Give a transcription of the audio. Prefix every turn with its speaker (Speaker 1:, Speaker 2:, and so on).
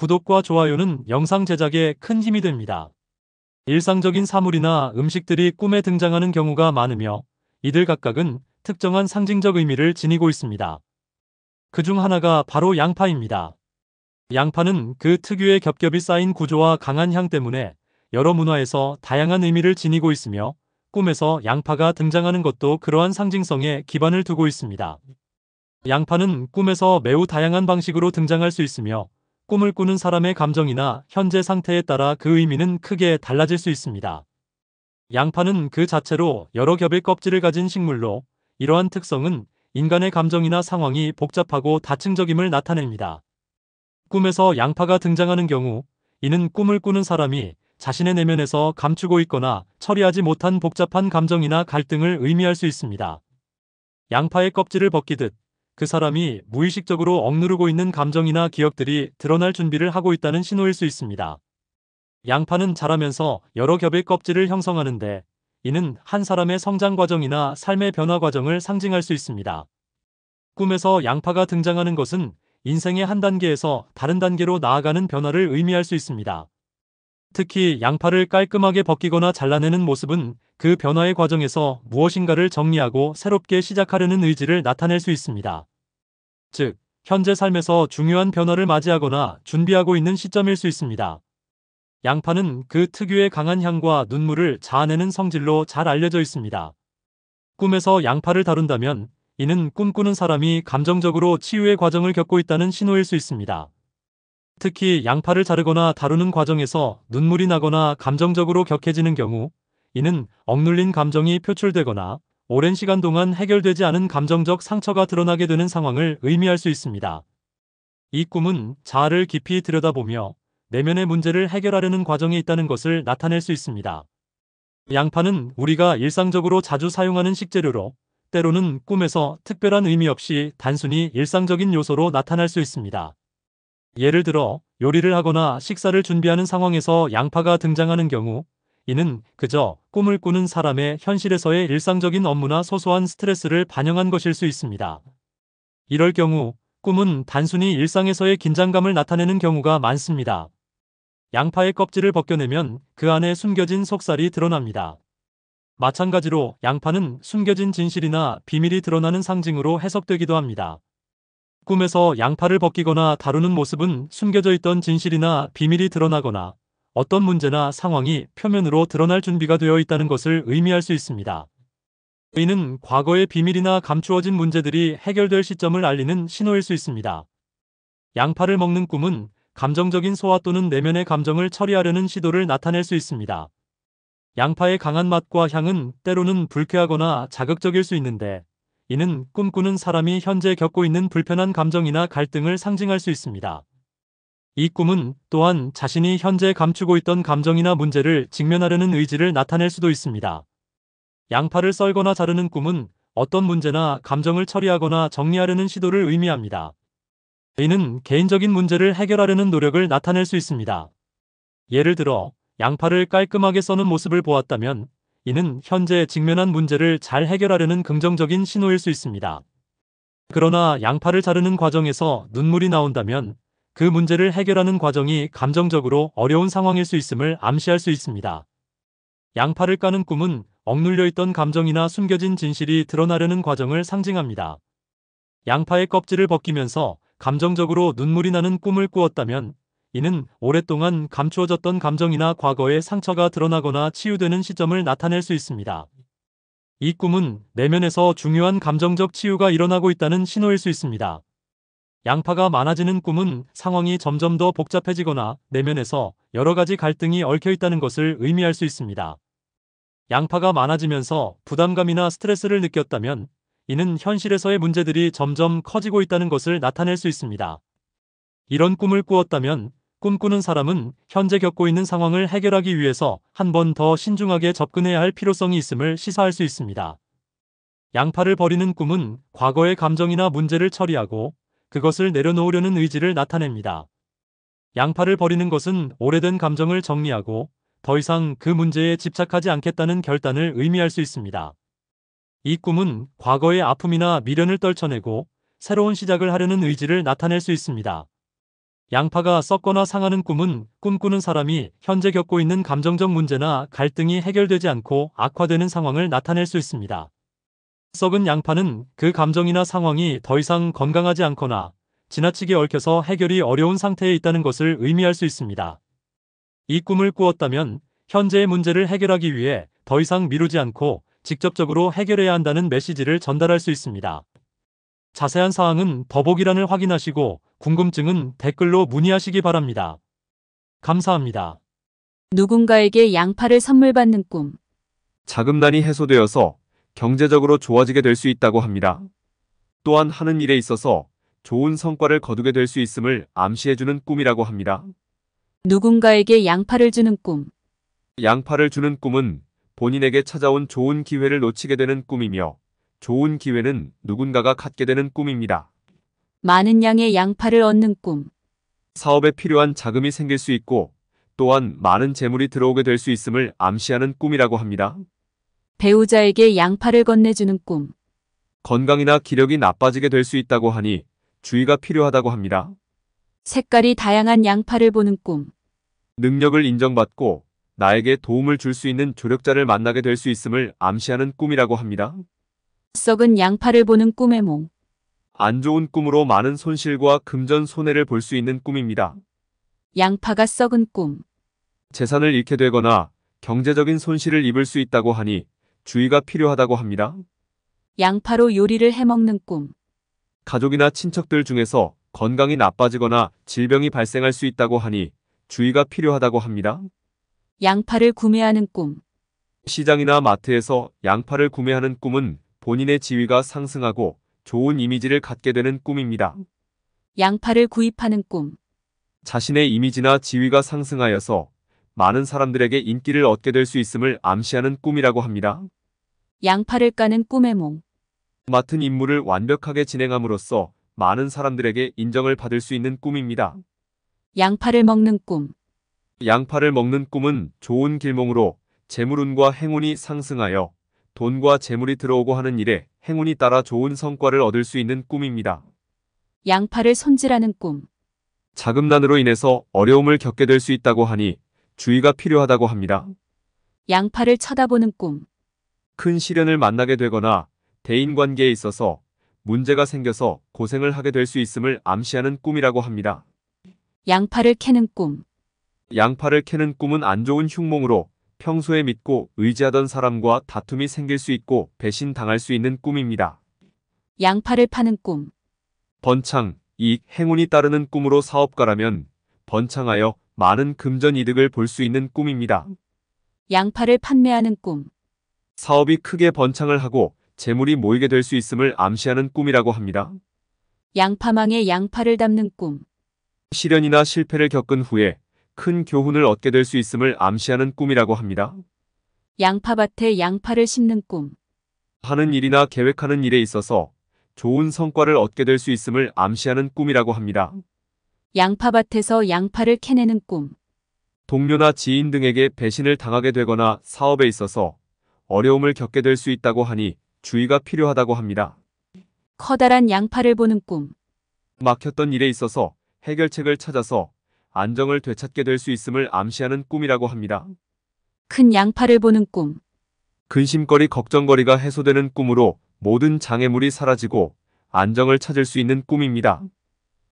Speaker 1: 구독과 좋아요는 영상 제작에 큰 힘이 됩니다. 일상적인 사물이나 음식들이 꿈에 등장하는 경우가 많으며 이들 각각은 특정한 상징적 의미를 지니고 있습니다. 그 중 하나가 바로 양파입니다. 양파는 그 특유의 겹겹이 쌓인 구조와 강한 향 때문에 여러 문화에서 다양한 의미를 지니고 있으며 꿈에서 양파가 등장하는 것도 그러한 상징성에 기반을 두고 있습니다. 양파는 꿈에서 매우 다양한 방식으로 등장할 수 있으며 꿈을 꾸는 사람의 감정이나 현재 상태에 따라 그 의미는 크게 달라질 수 있습니다. 양파는 그 자체로 여러 겹의 껍질을 가진 식물로 이러한 특성은 인간의 감정이나 상황이 복잡하고 다층적임을 나타냅니다. 꿈에서 양파가 등장하는 경우 이는 꿈을 꾸는 사람이 자신의 내면에서 감추고 있거나 처리하지 못한 복잡한 감정이나 갈등을 의미할 수 있습니다. 양파의 껍질을 벗기듯 그 사람이 무의식적으로 억누르고 있는 감정이나 기억들이 드러날 준비를 하고 있다는 신호일 수 있습니다. 양파는 자라면서 여러 겹의 껍질을 형성하는데 이는 한 사람의 성장 과정이나 삶의 변화 과정을 상징할 수 있습니다. 꿈에서 양파가 등장하는 것은 인생의 한 단계에서 다른 단계로 나아가는 변화를 의미할 수 있습니다. 특히 양파를 깔끔하게 벗기거나 잘라내는 모습은 그 변화의 과정에서 무엇인가를 정리하고 새롭게 시작하려는 의지를 나타낼 수 있습니다. 즉, 현재 삶에서 중요한 변화를 맞이하거나 준비하고 있는 시점일 수 있습니다. 양파는 그 특유의 강한 향과 눈물을 자아내는 성질로 잘 알려져 있습니다. 꿈에서 양파를 다룬다면 이는 꿈꾸는 사람이 감정적으로 치유의 과정을 겪고 있다는 신호일 수 있습니다. 특히 양파를 자르거나 다루는 과정에서 눈물이 나거나 감정적으로 격해지는 경우 이는 억눌린 감정이 표출되거나 오랜 시간 동안 해결되지 않은 감정적 상처가 드러나게 되는 상황을 의미할 수 있습니다. 이 꿈은 자아를 깊이 들여다보며 내면의 문제를 해결하려는 과정에 있다는 것을 나타낼 수 있습니다. 양파는 우리가 일상적으로 자주 사용하는 식재료로 때로는 꿈에서 특별한 의미 없이 단순히 일상적인 요소로 나타날 수 있습니다. 예를 들어 요리를 하거나 식사를 준비하는 상황에서 양파가 등장하는 경우 이는 그저 꿈을 꾸는 사람의 현실에서의 일상적인 업무나 소소한 스트레스를 반영한 것일 수 있습니다. 이럴 경우 꿈은 단순히 일상에서의 긴장감을 나타내는 경우가 많습니다. 양파의 껍질을 벗겨내면 그 안에 숨겨진 속살이 드러납니다. 마찬가지로 양파는 숨겨진 진실이나 비밀이 드러나는 상징으로 해석되기도 합니다. 꿈에서 양팔을 벗기거나 다루는 모습은 숨겨져 있던 진실이나 비밀이 드러나거나 어떤 문제나 상황이 표면으로 드러날 준비가 되어 있다는 것을 의미할 수 있습니다. 의는 과거의 비밀이나 감추어진 문제들이 해결될 시점을 알리는 신호일 수 있습니다. 양파를 먹는 꿈은 감정적인 소화 또는 내면의 감정을 처리하려는 시도를 나타낼 수 있습니다. 양파의 강한 맛과 향은 때로는 불쾌하거나 자극적일 수 있는데 이는 꿈꾸는 사람이 현재 겪고 있는 불편한 감정이나 갈등을 상징할 수 있습니다. 이 꿈은 또한 자신이 현재 감추고 있던 감정이나 문제를 직면하려는 의지를 나타낼 수도 있습니다. 양파를 썰거나 자르는 꿈은 어떤 문제나 감정을 처리하거나 정리하려는 시도를 의미합니다. 이는 개인적인 문제를 해결하려는 노력을 나타낼 수 있습니다. 예를 들어 양파를 깔끔하게 써는 모습을 보았다면 이는 현재 직면한 문제를 잘 해결하려는 긍정적인 신호일 수 있습니다. 그러나 양파를 자르는 과정에서 눈물이 나온다면 그 문제를 해결하는 과정이 감정적으로 어려운 상황일 수 있음을 암시할 수 있습니다. 양파를 까는 꿈은 억눌려 있던 감정이나 숨겨진 진실이 드러나려는 과정을 상징합니다. 양파의 껍질을 벗기면서 감정적으로 눈물이 나는 꿈을 꾸었다면 이는 오랫동안 감추어졌던 감정이나 과거의 상처가 드러나거나 치유되는 시점을 나타낼 수 있습니다. 이 꿈은 내면에서 중요한 감정적 치유가 일어나고 있다는 신호일 수 있습니다. 양파가 많아지는 꿈은 상황이 점점 더 복잡해지거나 내면에서 여러 가지 갈등이 얽혀 있다는 것을 의미할 수 있습니다. 양파가 많아지면서 부담감이나 스트레스를 느꼈다면 이는 현실에서의 문제들이 점점 커지고 있다는 것을 나타낼 수 있습니다. 이런 꿈을 꾸었다면 꿈꾸는 사람은 현재 겪고 있는 상황을 해결하기 위해서 한 번 더 신중하게 접근해야 할 필요성이 있음을 시사할 수 있습니다. 양파를 버리는 꿈은 과거의 감정이나 문제를 처리하고 그것을 내려놓으려는 의지를 나타냅니다. 양파를 버리는 것은 오래된 감정을 정리하고 더 이상 그 문제에 집착하지 않겠다는 결단을 의미할 수 있습니다. 이 꿈은 과거의 아픔이나 미련을 떨쳐내고 새로운 시작을 하려는 의지를 나타낼 수 있습니다. 양파가 썩거나 상하는 꿈은 꿈꾸는 사람이 현재 겪고 있는 감정적 문제나 갈등이 해결되지 않고 악화되는 상황을 나타낼 수 있습니다. 썩은 양파는 그 감정이나 상황이 더 이상 건강하지 않거나 지나치게 얽혀서 해결이 어려운 상태에 있다는 것을 의미할 수 있습니다. 이 꿈을 꾸었다면 현재의 문제를 해결하기 위해 더 이상 미루지 않고 직접적으로 해결해야 한다는 메시지를 전달할 수 있습니다. 자세한 사항은 더보기란을 확인하시고 궁금증은 댓글로 문의하시기 바랍니다. 감사합니다.
Speaker 2: 누군가에게 양파를 선물 받는 꿈.
Speaker 3: 자금난이 해소되어서 경제적으로 좋아지게 될 수 있다고 합니다. 또한 하는 일에 있어서 좋은 성과를 거두게 될 수 있음을 암시해주는 꿈이라고 합니다.
Speaker 2: 누군가에게 양파를 주는 꿈.
Speaker 3: 양파를 주는 꿈은 본인에게 찾아온 좋은 기회를 놓치게 되는 꿈이며 좋은 기회는 누군가가 갖게 되는 꿈입니다.
Speaker 2: 많은 양의 양파를 얻는 꿈.
Speaker 3: 사업에 필요한 자금이 생길 수 있고 또한 많은 재물이 들어오게 될 수 있음을 암시하는 꿈이라고 합니다.
Speaker 2: 배우자에게 양파를 건네주는 꿈.
Speaker 3: 건강이나 기력이 나빠지게 될 수 있다고 하니 주의가 필요하다고 합니다.
Speaker 2: 색깔이 다양한 양파를 보는 꿈.
Speaker 3: 능력을 인정받고 나에게 도움을 줄 수 있는 조력자를 만나게 될 수 있음을 암시하는 꿈이라고 합니다.
Speaker 2: 썩은 양파를 보는 꿈의 몽.
Speaker 3: 안 좋은 꿈으로 많은 손실과 금전 손해를 볼 수 있는 꿈입니다.
Speaker 2: 양파가 썩은 꿈.
Speaker 3: 재산을 잃게 되거나 경제적인 손실을 입을 수 있다고 하니 주의가 필요하다고 합니다.
Speaker 2: 양파로 요리를 해먹는 꿈.
Speaker 3: 가족이나 친척들 중에서 건강이 나빠지거나 질병이 발생할 수 있다고 하니 주의가 필요하다고 합니다.
Speaker 2: 양파를 구매하는 꿈.
Speaker 3: 시장이나 마트에서 양파를 구매하는 꿈은 본인의 지위가 상승하고 좋은 이미지를 갖게 되는 꿈입니다.
Speaker 2: 양파를 구입하는 꿈.
Speaker 3: 자신의 이미지나 지위가 상승하여서 많은 사람들에게 인기를 얻게 될 수 있음을 암시하는 꿈이라고 합니다.
Speaker 2: 양파를 까는 꿈의 몽.
Speaker 3: 맡은 임무를 완벽하게 진행함으로써 많은 사람들에게 인정을 받을 수 있는 꿈입니다.
Speaker 2: 양파를 먹는 꿈.
Speaker 3: 양파를 먹는 꿈은 좋은 길몽으로 재물운과 행운이 상승하여 돈과 재물이 들어오고 하는 일에 행운이 따라 좋은 성과를 얻을 수 있는 꿈입니다.
Speaker 2: 양파를 손질하는 꿈.
Speaker 3: 자금난으로 인해서 어려움을 겪게 될 수 있다고 하니 주의가 필요하다고 합니다.
Speaker 2: 양파를 쳐다보는 꿈.
Speaker 3: 큰 시련을 만나게 되거나 대인관계에 있어서 문제가 생겨서 고생을 하게 될 수 있음을 암시하는 꿈이라고 합니다.
Speaker 2: 양파를 캐는 꿈.
Speaker 3: 양파를 캐는 꿈은 안 좋은 흉몽으로 평소에 믿고 의지하던 사람과 다툼이 생길 수 있고 배신당할 수 있는 꿈입니다.
Speaker 2: 양파를 파는 꿈.
Speaker 3: 번창, 이익, 행운이 따르는 꿈으로 사업가라면 번창하여 많은 금전 이득을 볼 수 있는 꿈입니다.
Speaker 2: 양파를 판매하는 꿈.
Speaker 3: 사업이 크게 번창을 하고 재물이 모이게 될 수 있음을 암시하는 꿈이라고 합니다.
Speaker 2: 양파망에 양파를 담는 꿈.
Speaker 3: 실현이나 실패를 겪은 후에 큰 교훈을 얻게 될 수 있음을 암시하는 꿈이라고 합니다.
Speaker 2: 양파밭에 양파를 심는 꿈.
Speaker 3: 하는 일이나 계획하는 일에 있어서 좋은 성과를 얻게 될 수 있음을 암시하는 꿈이라고 합니다.
Speaker 2: 양파밭에서 양파를 캐내는 꿈.
Speaker 3: 동료나 지인 등에게 배신을 당하게 되거나 사업에 있어서 어려움을 겪게 될 수 있다고 하니 주의가 필요하다고 합니다.
Speaker 2: 커다란 양파를 보는 꿈.
Speaker 3: 막혔던 일에 있어서 해결책을 찾아서 안정을 되찾게 될 수 있음을 암시하는 꿈이라고 합니다.
Speaker 2: 큰 양파를 보는 꿈.
Speaker 3: 근심거리 걱정거리가 해소되는 꿈으로 모든 장애물이 사라지고 안정을 찾을 수 있는 꿈입니다.